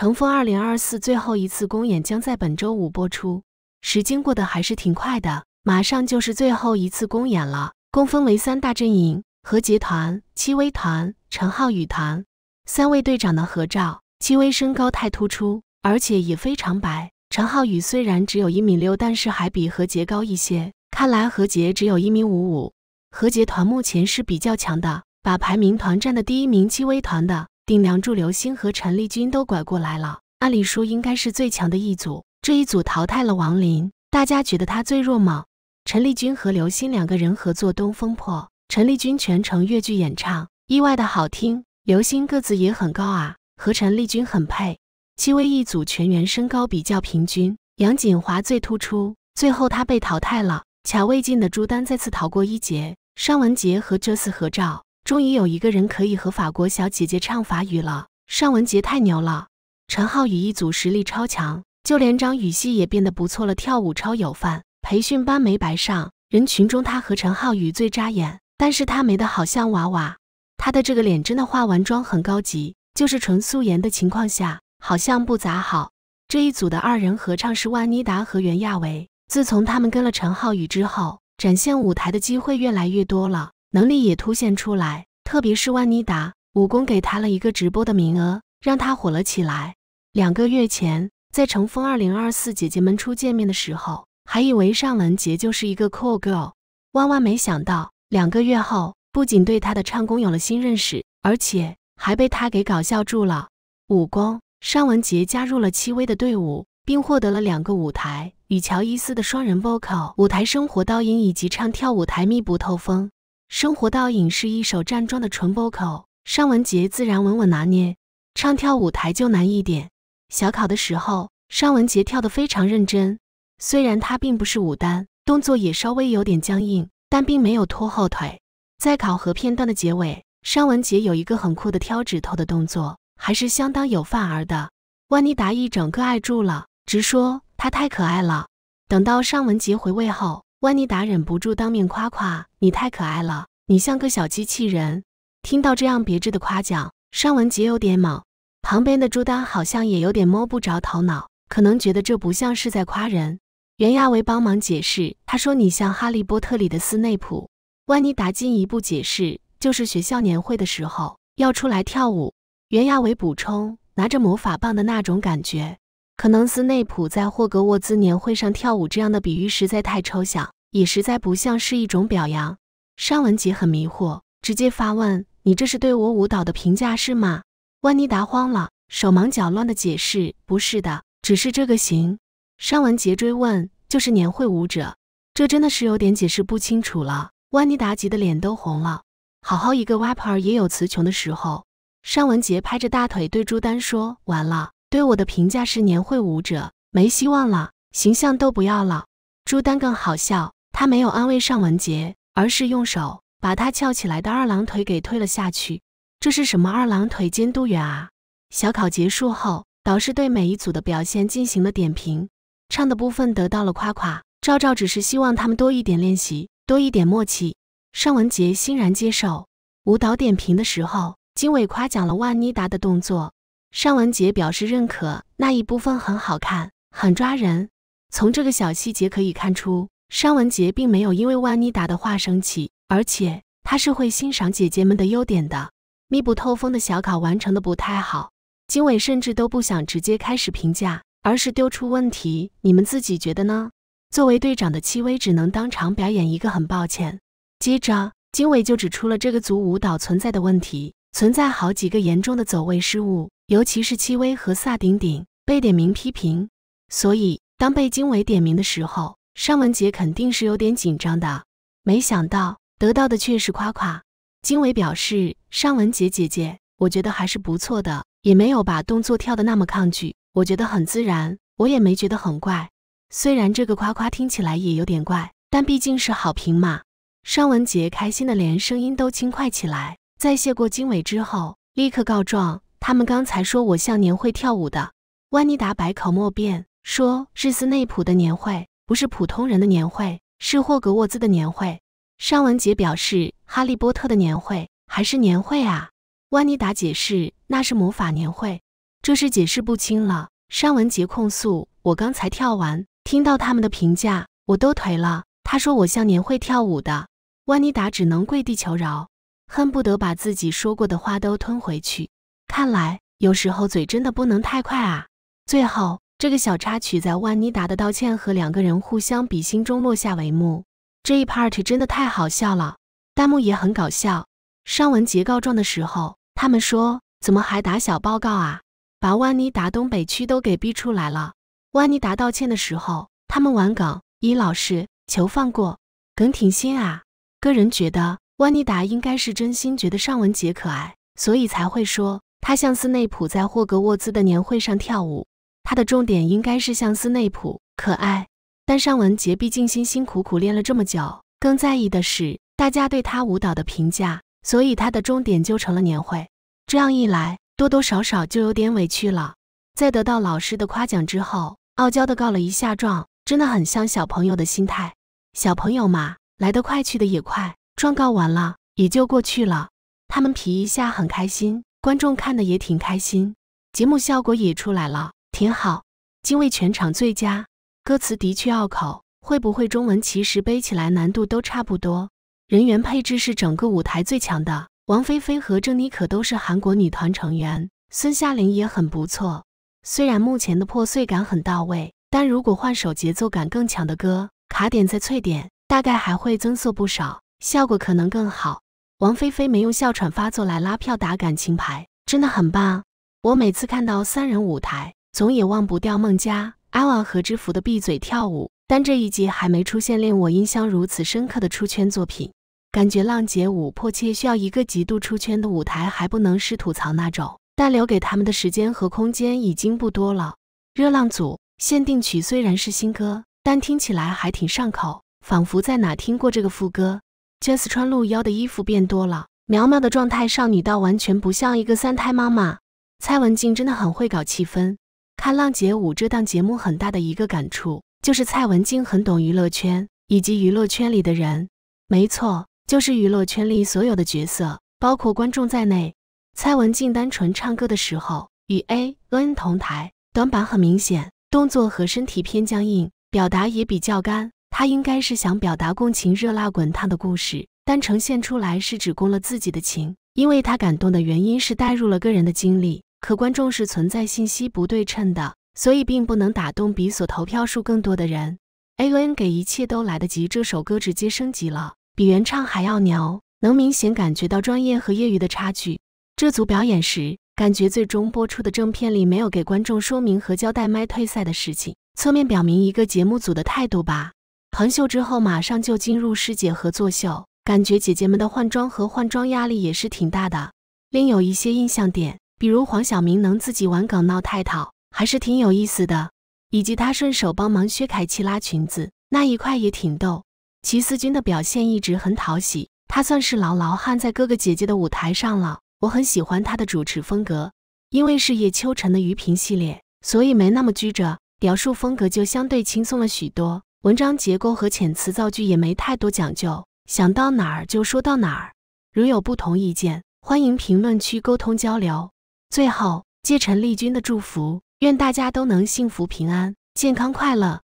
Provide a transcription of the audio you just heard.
乘风二零二四最后一次公演将在本周五播出。时间过得还是挺快的，马上就是最后一次公演了。公分为三大阵营：何洁团、戚薇团、陈浩宇团。三位队长的合照，戚薇身高太突出，而且也非常白。陈浩宇虽然只有一米六，但是还比何洁高一些。看来何洁只有一米五五。何洁团目前是比较强的，把排名团占的第一名，戚薇团的。顶梁柱刘星和陈丽君都拐过来了，按理说应该是最强的一组。这一组淘汰了王林，大家觉得他最弱吗？陈丽君和刘星两个人合作《东风破》，陈丽君全程越剧演唱，意外的好听。刘星个子也很高啊，和陈丽君很配。七位一组全员身高比较平均，杨锦华最突出，最后他被淘汰了。卡位进的朱丹再次逃过一劫，尚雯婕和这次合照。终于有一个人可以和法国小姐姐唱法语了，尚雯婕太牛了。陈浩宇一组实力超强，就连张雨绮也变得不错了，跳舞超有范。培训班没白上。人群中他和陈浩宇最扎眼，但是他没得好像娃娃。他的这个脸真的化完妆很高级，就是纯素颜的情况下好像不咋好。这一组的二人合唱是万妮达和袁娅维。自从他们跟了陈浩宇之后，展现舞台的机会越来越多了。能力也凸现出来，特别是万妮达，武功给她了一个直播的名额，让她火了起来。两个月前，在《乘风二零二四》姐姐们初见面的时候，还以为尚雯婕就是一个 cool girl，万万没想到，两个月后，不仅对她的唱功有了新认识，而且还被她给搞笑住了。武功，尚雯婕加入了戚薇的队伍，并获得了两个舞台与乔伊斯的双人 vocal 舞台生活倒影以及唱跳舞台密不透风。生活倒影是一首站桩的纯 vocal，尚雯婕自然稳稳拿捏，唱跳舞台就难一点。小考的时候，尚雯婕跳得非常认真，虽然她并不是舞担，动作也稍微有点僵硬，但并没有拖后腿。在考核片段的结尾，尚雯婕有一个很酷的挑指头的动作，还是相当有范儿的。万妮达一整个爱住了，直说她太可爱了。等到尚雯婕回味后。万妮达忍不住当面夸夸：“你太可爱了，你像个小机器人。”听到这样别致的夸奖，尚雯婕有点懵。旁边的朱丹好像也有点摸不着头脑，可能觉得这不像是在夸人。袁亚维帮忙解释：“他说你像哈利波特里的斯内普。”万妮达进一步解释：“就是学校年会的时候要出来跳舞。”袁亚维补充：“拿着魔法棒的那种感觉。”可能斯内普在霍格沃兹年会上跳舞这样的比喻实在太抽象，也实在不像是一种表扬。尚文杰很迷惑，直接发问：“你这是对我舞蹈的评价是吗？”万妮达慌了，手忙脚乱地解释：“不是的，只是这个行。”尚文杰追问：“就是年会舞者？”这真的是有点解释不清楚了。万妮达急得脸都红了，好好一个 rapper 也有词穷的时候。尚文杰拍着大腿对朱丹说：“完了。”对我的评价是年会舞者，没希望了，形象都不要了。朱丹更好笑，他没有安慰尚文杰，而是用手把他翘起来的二郎腿给推了下去。这是什么二郎腿监督员啊？小考结束后，导师对每一组的表现进行了点评，唱的部分得到了夸夸。赵赵只是希望他们多一点练习，多一点默契。尚文杰欣然接受。舞蹈点评的时候，金伟夸奖了万妮达的动作。尚文杰表示认可，那一部分很好看，很抓人。从这个小细节可以看出，尚文杰并没有因为万妮达的话生气，而且他是会欣赏姐姐们的优点的。密不透风的小考完成的不太好，金纬甚至都不想直接开始评价，而是丢出问题：“你们自己觉得呢？”作为队长的戚薇只能当场表演一个很抱歉。接着，经纬就指出了这个组舞蹈存在的问题，存在好几个严重的走位失误。尤其是戚薇和萨顶顶被点名批评，所以当被经纬点名的时候，尚雯婕肯定是有点紧张的。没想到得到的却是夸夸。经纬表示：“尚雯婕姐姐，我觉得还是不错的，也没有把动作跳得那么抗拒，我觉得很自然，我也没觉得很怪。虽然这个夸夸听起来也有点怪，但毕竟是好评嘛。”尚雯婕开心的连声音都轻快起来，在谢过经纬之后，立刻告状。他们刚才说我像年会跳舞的，万妮达百口莫辩，说是斯内普的年会，不是普通人的年会，是霍格沃兹的年会。尚文杰表示，哈利波特的年会还是年会啊？万妮达解释，那是魔法年会，这是解释不清了。尚文杰控诉我刚才跳完，听到他们的评价，我都颓了。他说我像年会跳舞的，万妮达只能跪地求饶，恨不得把自己说过的话都吞回去。看来有时候嘴真的不能太快啊！最后这个小插曲在万妮达的道歉和两个人互相比心中落下帷幕。这一 part 真的太好笑了，弹幕也很搞笑。尚文杰告状的时候，他们说怎么还打小报告啊，把万妮达东北区都给逼出来了。万妮达道歉的时候，他们玩梗，伊老师求放过，耿挺心啊。个人觉得万妮达应该是真心觉得尚文杰可爱，所以才会说。他像斯内普在霍格沃兹的年会上跳舞，他的重点应该是像斯内普，可爱。但尚雯婕毕竟辛辛苦苦练了这么久，更在意的是大家对他舞蹈的评价，所以他的重点就成了年会。这样一来，多多少少就有点委屈了。在得到老师的夸奖之后，傲娇的告了一下状，真的很像小朋友的心态。小朋友嘛，来得快去得也快，状告完了也就过去了。他们皮一下很开心。观众看的也挺开心，节目效果也出来了，挺好。精卫全场最佳，歌词的确拗口，会不会中文其实背起来难度都差不多。人员配置是整个舞台最强的，王菲菲和郑妮可都是韩国女团成员，孙夏玲也很不错。虽然目前的破碎感很到位，但如果换首节奏感更强的歌，卡点再脆点，大概还会增色不少，效果可能更好。王菲菲没用哮喘发作来拉票打感情牌，真的很棒。我每次看到三人舞台，总也忘不掉孟佳、阿旺和知福的闭嘴跳舞，但这一集还没出现令我印象如此深刻的出圈作品。感觉浪姐舞迫切需要一个极度出圈的舞台，还不能是吐槽那种，但留给他们的时间和空间已经不多了。热浪组限定曲虽然是新歌，但听起来还挺上口，仿佛在哪听过这个副歌。Jess 穿露腰的衣服变多了，苗苗的状态少女到完全不像一个三胎妈妈。蔡文静真的很会搞气氛，看《浪姐五》这档节目很大的一个感触就是蔡文静很懂娱乐圈以及娱乐圈里的人，没错，就是娱乐圈里所有的角色，包括观众在内。蔡文静单纯唱歌的时候与 A N 同台，短板很明显，动作和身体偏僵硬，表达也比较干。他应该是想表达共情热辣滚烫的故事，但呈现出来是只供了自己的情，因为他感动的原因是带入了个人的经历。可观众是存在信息不对称的，所以并不能打动比所投票数更多的人。A N 给一切都来得及这首歌直接升级了，比原唱还要牛，能明显感觉到专业和业余的差距。这组表演时感觉最终播出的正片里没有给观众说明和交代麦退赛的事情，侧面表明一个节目组的态度吧。彭秀之后，马上就进入师姐合作秀，感觉姐姐们的换装和换装压力也是挺大的。另有一些印象点，比如黄晓明能自己玩梗闹太套，还是挺有意思的。以及他顺手帮忙薛凯琪拉裙子那一块也挺逗。齐思钧的表现一直很讨喜，他算是牢牢焊在哥哥姐姐的舞台上了。我很喜欢他的主持风格，因为是叶秋辰的鱼瓶系列，所以没那么拘着，表述风格就相对轻松了许多。文章结构和遣词造句也没太多讲究，想到哪儿就说到哪儿。如有不同意见，欢迎评论区沟通交流。最后，借陈丽君的祝福，愿大家都能幸福平安、健康快乐。